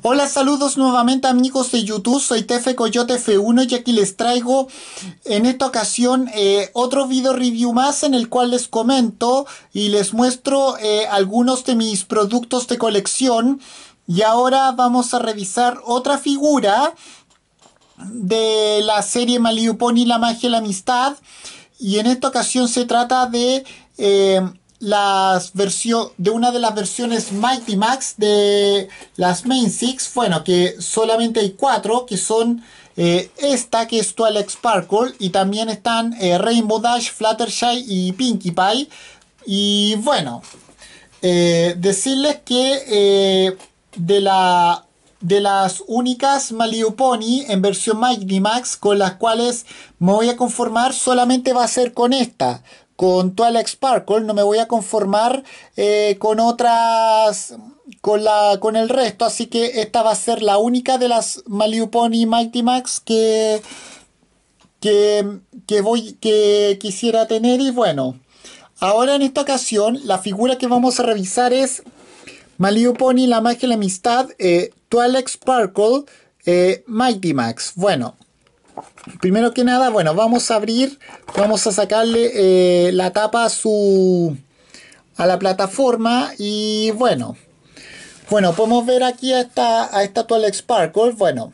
Hola, saludos nuevamente amigos de YouTube, soy Tefe Coyote F1 y aquí les traigo en esta ocasión eh, otro video review más en el cual les comento y les muestro eh, algunos de mis productos de colección y ahora vamos a revisar otra figura de la serie Maliuponi, la magia y la amistad y en esta ocasión se trata de... Eh, las versión de una de las versiones Mighty Max de las Main Six, bueno, que solamente hay cuatro, que son eh, esta que es Twilight Sparkle y también están eh, Rainbow Dash, Fluttershy y Pinkie Pie. Y bueno, eh, decirles que de, la, de las únicas Maliuponi Pony en versión Mighty Max con las cuales me voy a conformar solamente va a ser con esta con Twilight Sparkle, no me voy a conformar eh, con otras, con, la, con el resto, así que esta va a ser la única de las Maliupony y Mighty Max que, que, voy, que quisiera tener y bueno, ahora en esta ocasión la figura que vamos a revisar es Maliupony, la magia y la amistad, eh, Twilight Sparkle, eh, Mighty Max, bueno primero que nada, bueno, vamos a abrir, vamos a sacarle eh, la tapa a su a la plataforma y bueno, bueno, podemos ver aquí a esta, a esta Sparkle, bueno,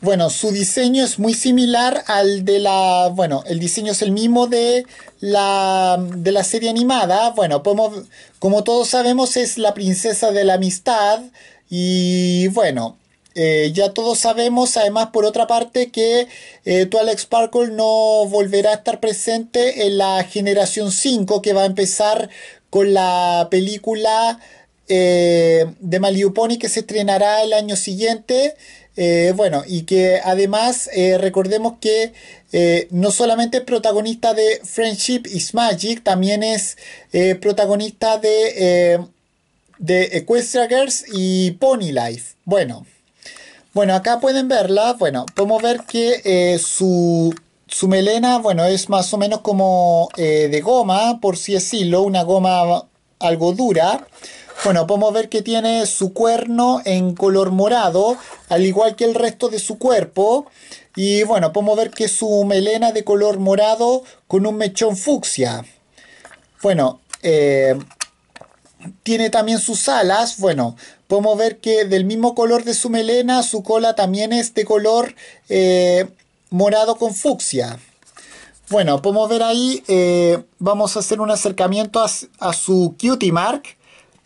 bueno, su diseño es muy similar al de la, bueno, el diseño es el mismo de la, de la serie animada, bueno, podemos, como todos sabemos es la princesa de la amistad y bueno, eh, ya todos sabemos, además, por otra parte, que eh, tu Alex Sparkle no volverá a estar presente en la generación 5, que va a empezar con la película eh, de de Pony que se estrenará el año siguiente. bueno, y que además recordemos que no solamente es protagonista de Friendship is Magic, también es protagonista de, de Equestria Girls y Pony Life. Bueno. Bueno, acá pueden verla, bueno, podemos ver que eh, su, melena, bueno, es más o menos como eh, de goma, por si decirlo, una goma algo dura. Bueno, podemos ver que tiene su cuerno en color morado, al igual que el resto de su cuerpo. Y bueno, podemos ver que su melena de color morado con un mechón fucsia. Bueno, eh, tiene también sus alas, bueno, podemos ver que del mismo color de su melena, su cola también es de color eh, morado con fucsia. Bueno, podemos ver ahí, eh, vamos a hacer un acercamiento a, su cutie mark,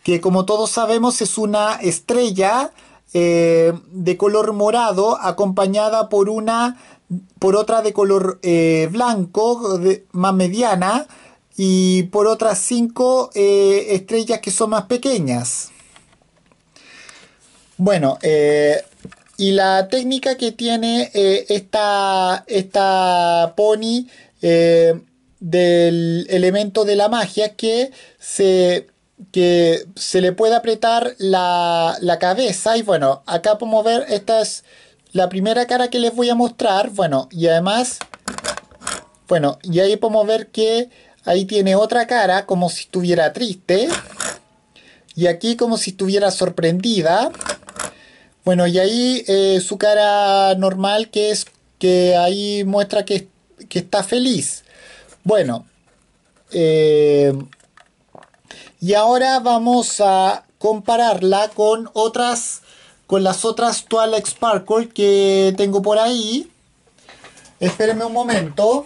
que como todos sabemos es una estrella eh, de color morado acompañada por una, por otra de color blanco, de, más mediana, y por otras 5 eh, estrellas que son más pequeñas. Bueno, eh, y la técnica que tiene eh, esta, esta pony del elemento de la magia que se, que se le puede apretar la, la cabeza. Y bueno, acá podemos ver, esta es la primera cara que les voy a mostrar. Bueno, y además, bueno, y ahí podemos ver que Ahí tiene otra cara como si estuviera triste. Y aquí como si estuviera sorprendida. Bueno, y ahí eh, su cara normal que es que ahí muestra que, está feliz. Bueno. Eh, y ahora vamos a compararla con otras, con las otras Twilight Sparkle que tengo por ahí. Espérenme un momento.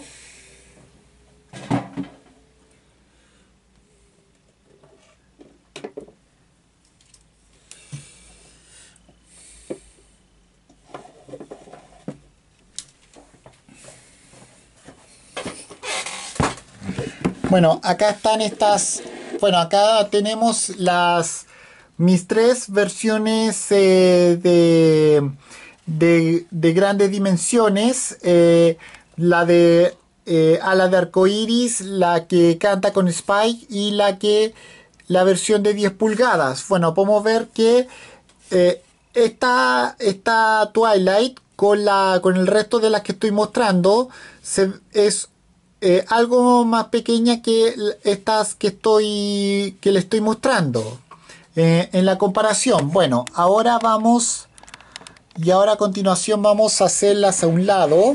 Bueno, acá están estas. Bueno, acá tenemos las mis tres versiones eh, de, de, grandes dimensiones. Eh, la de eh, ala de arcoiris, la que canta con Spike y la que la versión de 10 pulgadas. Bueno, podemos ver que eh, esta, esta Twilight con, la, con el resto de las que estoy mostrando se, es eh, algo más pequeña que estas que estoy que le estoy mostrando eh, en la comparación bueno ahora vamos y ahora a continuación vamos a hacerlas a un lado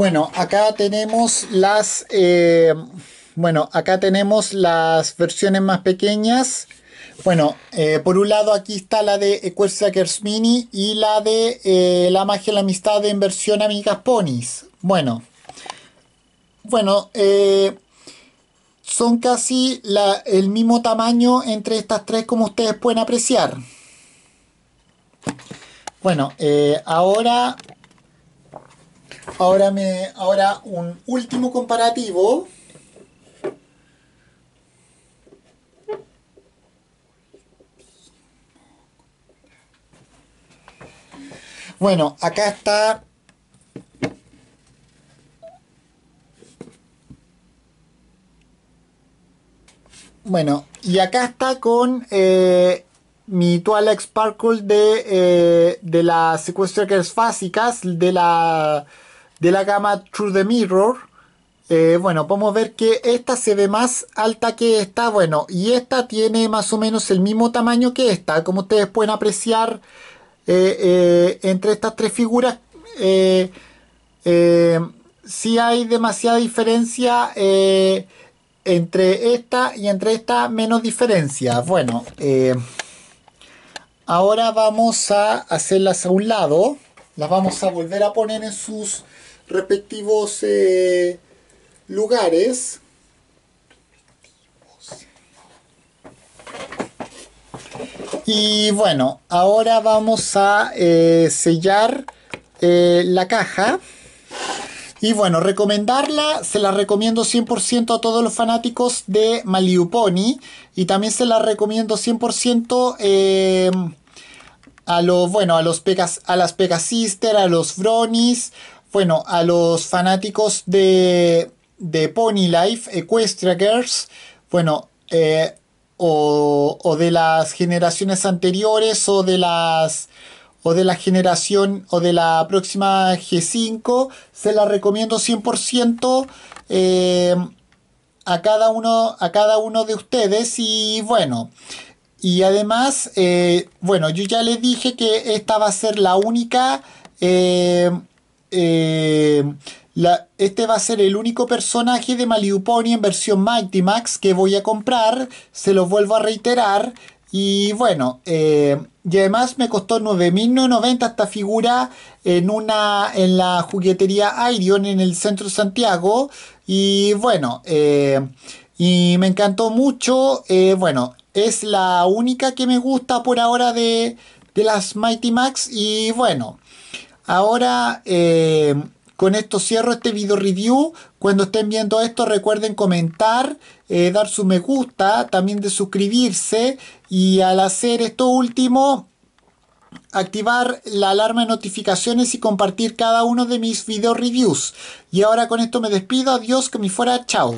Bueno, acá tenemos las... Eh, bueno, acá tenemos las versiones más pequeñas. Bueno, eh, por un lado aquí está la de Equestriakers Mini y la de eh, La Magia y la Amistad en versión Amigas Ponis. Bueno, bueno, son casi el mismo tamaño entre estas tres como ustedes pueden apreciar. Bueno, ahora Ahora, me, ahora un último comparativo. Bueno, acá está Bueno, y acá está con eh, mi Twilight Sparkle de, eh, de las Sequestrackers básicas de la de la gama True the Mirror. Eh, bueno, podemos ver que esta se ve más alta que esta, bueno, y esta tiene más o menos el mismo tamaño que esta, como ustedes pueden apreciar eh, eh, entre estas tres figuras, si hay demasiada diferencia entre esta y entre esta menos diferencia. Bueno, ahora vamos a hacerlas a un lado, las vamos a volver a poner en sus respectivos eh, lugares. Y bueno, ahora vamos a eh, sellar eh, la caja. Y bueno, recomendarla, se la recomiendo 100% a todos los fanáticos de Maliuponi. Y también se la recomiendo 100% a los, bueno, a los Pegas, a las Pegasister, a los Bronis, bueno, a los fanáticos de, de Pony Life, Equestria Girls, bueno, eh, o, de las generaciones anteriores o de las o de la generación o de la próxima G5, se la recomiendo 100% eh, a, cada uno, a cada uno de ustedes y bueno. Y además, eh, bueno, yo ya les dije que esta va a ser la única eh, este va a ser el único personaje de Maliuponi en versión Mighty Max que voy a comprar. Se los vuelvo a reiterar. Y bueno, eh, y además me costó 9.990 esta figura en una en la juguetería Iron en el centro de Santiago. Y bueno, eh, y me encantó mucho. bueno, es la única que me gusta por ahora de, de las Mighty Max. Y bueno, Ahora, eh, con esto cierro este video review. Cuando estén viendo esto, recuerden comentar, eh, dar su me gusta, también de suscribirse. Y al hacer esto último, activar la alarma de notificaciones y compartir cada uno de mis video reviews. Y ahora con esto me despido. Adiós, que me fuera. Chao.